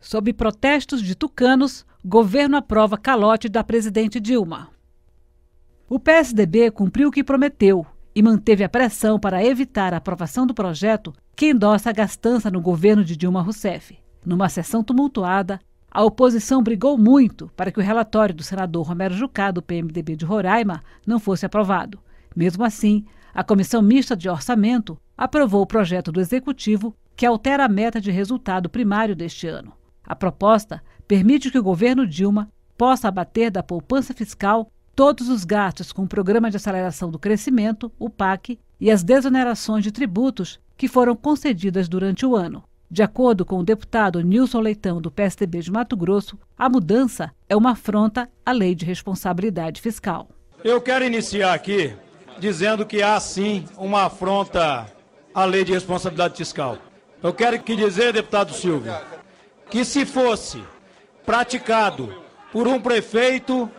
Sob protestos de tucanos, governo aprova calote da presidente Dilma. O PSDB cumpriu o que prometeu e manteve a pressão para evitar a aprovação do projeto que endossa a gastança no governo de Dilma Rousseff. Numa sessão tumultuada, a oposição brigou muito para que o relatório do senador Romero Jucá, do PMDB de Roraima, não fosse aprovado. Mesmo assim, a Comissão Mista de Orçamento aprovou o projeto do Executivo que altera a meta de resultado primário deste ano. A proposta permite que o governo Dilma possa abater da poupança fiscal todos os gastos com o Programa de Aceleração do Crescimento, o PAC, e as desonerações de tributos que foram concedidas durante o ano. De acordo com o deputado Nilson Leitão, do PSDB de Mato Grosso, a mudança é uma afronta à lei de responsabilidade fiscal. Eu quero iniciar aqui dizendo que há sim uma afronta à lei de responsabilidade fiscal. Eu quero que dizer, deputado Silvio, que se fosse praticado por um prefeito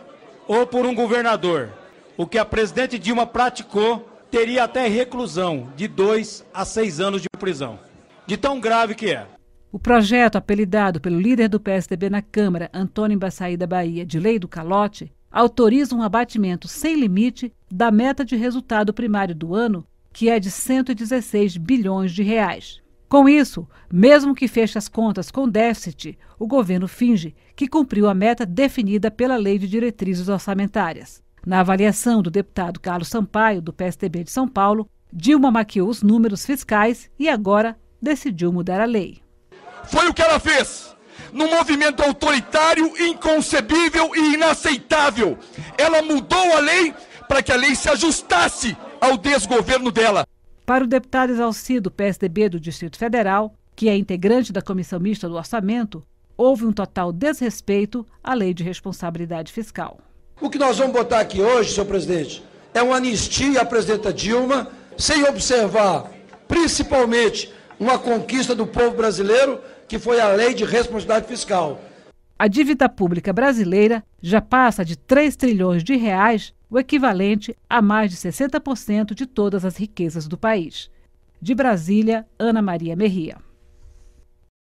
ou por um governador, o que a presidente Dilma praticou teria até reclusão de dois a seis anos de prisão. De tão grave que é. O projeto, apelidado pelo líder do PSDB na Câmara, Antônio Embaçaí da Bahia, de Lei do Calote, autoriza um abatimento sem limite da meta de resultado primário do ano, que é de 116 bilhões de reais. Com isso, mesmo que feche as contas com déficit, o governo finge que cumpriu a meta definida pela Lei de Diretrizes Orçamentárias. Na avaliação do deputado Carlos Sampaio, do PSDB de São Paulo, Dilma maquiou os números fiscais e agora decidiu mudar a lei. Foi o que ela fez. Num movimento autoritário, inconcebível e inaceitável. Ela mudou a lei para que a lei se ajustasse ao desgoverno dela. Para o deputado Exalcido, PSDB do Distrito Federal, que é integrante da Comissão Mista do Orçamento, houve um total desrespeito à lei de responsabilidade fiscal. O que nós vamos botar aqui hoje, senhor presidente, é uma anistia à presidenta Dilma, sem observar, principalmente, uma conquista do povo brasileiro, que foi a lei de responsabilidade fiscal. A dívida pública brasileira já passa de 3 trilhões de reais, o equivalente a mais de 60% de todas as riquezas do país. De Brasília, Ana Maria Merria.